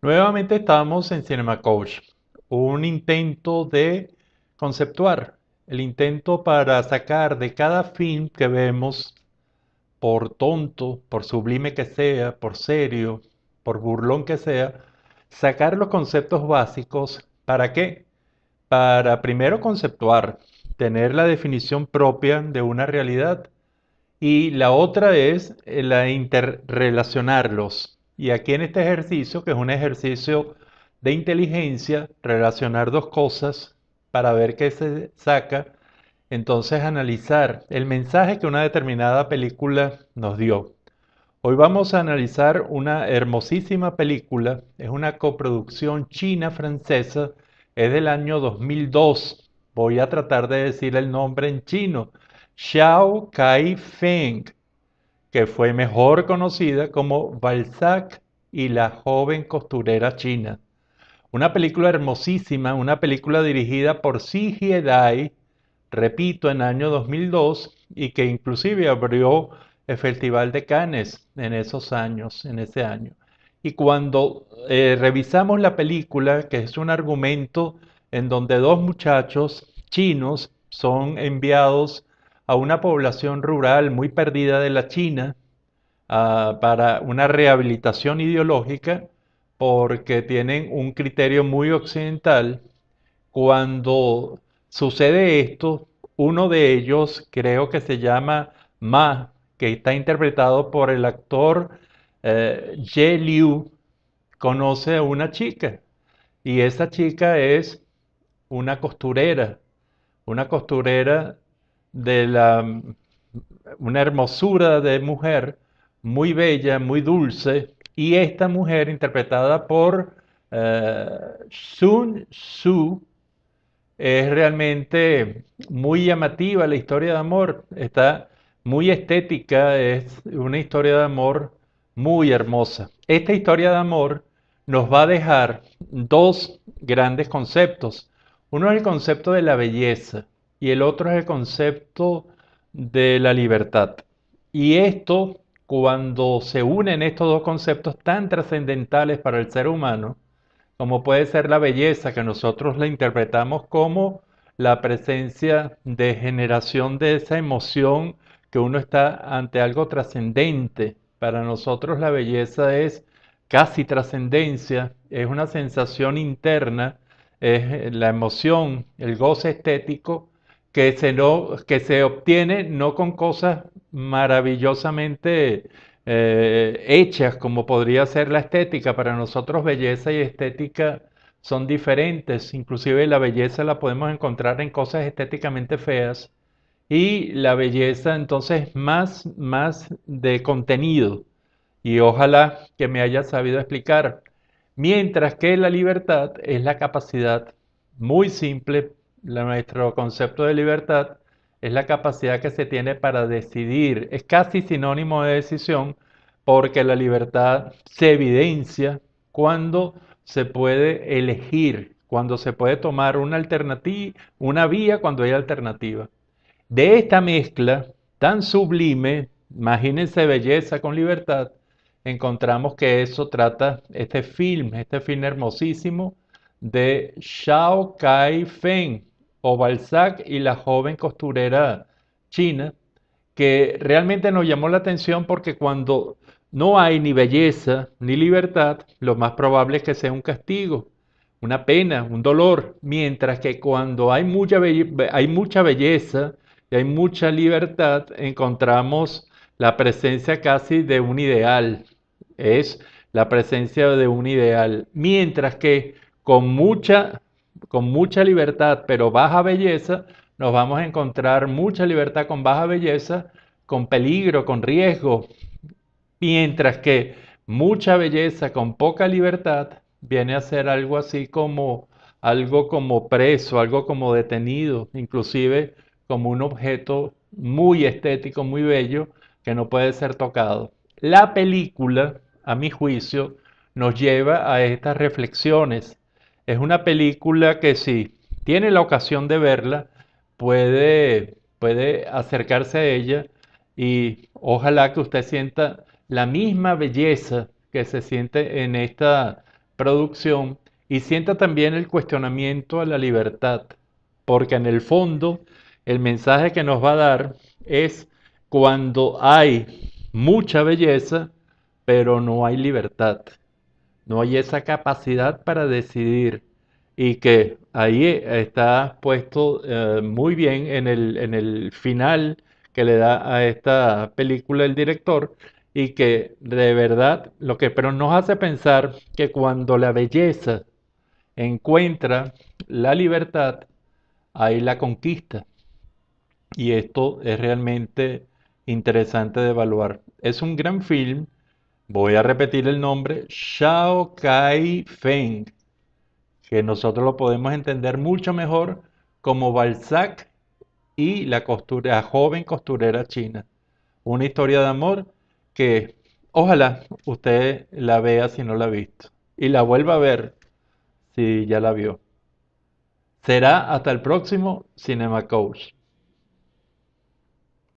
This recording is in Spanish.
Nuevamente estamos en Cinema Coach, un intento de conceptuar, el intento para sacar de cada film que vemos, por tonto, por sublime que sea, por serio, por burlón que sea, sacar los conceptos básicos. ¿Para qué? Para primero conceptuar, tener la definición propia de una realidad. Y la otra es eh, la interrelacionarlos, y aquí en este ejercicio, que es un ejercicio de inteligencia, relacionar dos cosas para ver qué se saca, entonces analizar el mensaje que una determinada película nos dio. Hoy vamos a analizar una hermosísima película, es una coproducción china-francesa, es del año 2002. Voy a tratar de decir el nombre en chino. Xiao Kai Feng que fue mejor conocida como Balzac y la joven costurera china. Una película hermosísima, una película dirigida por Si Dai, repito, en el año 2002 y que inclusive abrió el Festival de Cannes en esos años, en ese año. Y cuando eh, revisamos la película, que es un argumento en donde dos muchachos chinos son enviados a una población rural muy perdida de la China ah, para una rehabilitación ideológica porque tienen un criterio muy occidental. Cuando sucede esto, uno de ellos creo que se llama Ma, que está interpretado por el actor eh, Ye Liu, conoce a una chica y esa chica es una costurera, una costurera de la, una hermosura de mujer muy bella, muy dulce, y esta mujer interpretada por eh, Sun Tzu es realmente muy llamativa la historia de amor, está muy estética, es una historia de amor muy hermosa. Esta historia de amor nos va a dejar dos grandes conceptos. Uno es el concepto de la belleza, y el otro es el concepto de la libertad. Y esto, cuando se unen estos dos conceptos tan trascendentales para el ser humano, como puede ser la belleza, que nosotros la interpretamos como la presencia de generación de esa emoción que uno está ante algo trascendente. Para nosotros la belleza es casi trascendencia, es una sensación interna, es la emoción, el goce estético que se, no, que se obtiene no con cosas maravillosamente eh, hechas como podría ser la estética. Para nosotros belleza y estética son diferentes, inclusive la belleza la podemos encontrar en cosas estéticamente feas y la belleza entonces más, más de contenido. Y ojalá que me haya sabido explicar. Mientras que la libertad es la capacidad muy simple nuestro concepto de libertad es la capacidad que se tiene para decidir. Es casi sinónimo de decisión porque la libertad se evidencia cuando se puede elegir, cuando se puede tomar una alternativa, una vía cuando hay alternativa. De esta mezcla tan sublime, imagínense belleza con libertad, encontramos que eso trata este film, este film hermosísimo de Shao kai Feng o Balzac y la joven costurera china, que realmente nos llamó la atención porque cuando no hay ni belleza ni libertad, lo más probable es que sea un castigo, una pena, un dolor, mientras que cuando hay mucha, hay mucha belleza y hay mucha libertad, encontramos la presencia casi de un ideal, es la presencia de un ideal, mientras que con mucha con mucha libertad pero baja belleza, nos vamos a encontrar mucha libertad con baja belleza, con peligro, con riesgo, mientras que mucha belleza con poca libertad viene a ser algo así como algo como preso, algo como detenido, inclusive como un objeto muy estético, muy bello, que no puede ser tocado. La película, a mi juicio, nos lleva a estas reflexiones es una película que si tiene la ocasión de verla, puede, puede acercarse a ella y ojalá que usted sienta la misma belleza que se siente en esta producción y sienta también el cuestionamiento a la libertad, porque en el fondo el mensaje que nos va a dar es cuando hay mucha belleza, pero no hay libertad. No hay esa capacidad para decidir y que ahí está puesto eh, muy bien en el, final que le da a esta película el director y que de verdad lo que pero nos hace pensar que cuando la belleza encuentra la libertad, ahí la conquista. Y esto es realmente interesante de evaluar. Es un gran film Voy a repetir el nombre Xiao Kai Feng, que nosotros lo podemos entender mucho mejor como Balzac y la, joven costurera china. Una historia de amor que ojalá usted la vea si no la ha visto y la vuelva a ver si ya la vio. Será hasta el próximo Cinema Coach.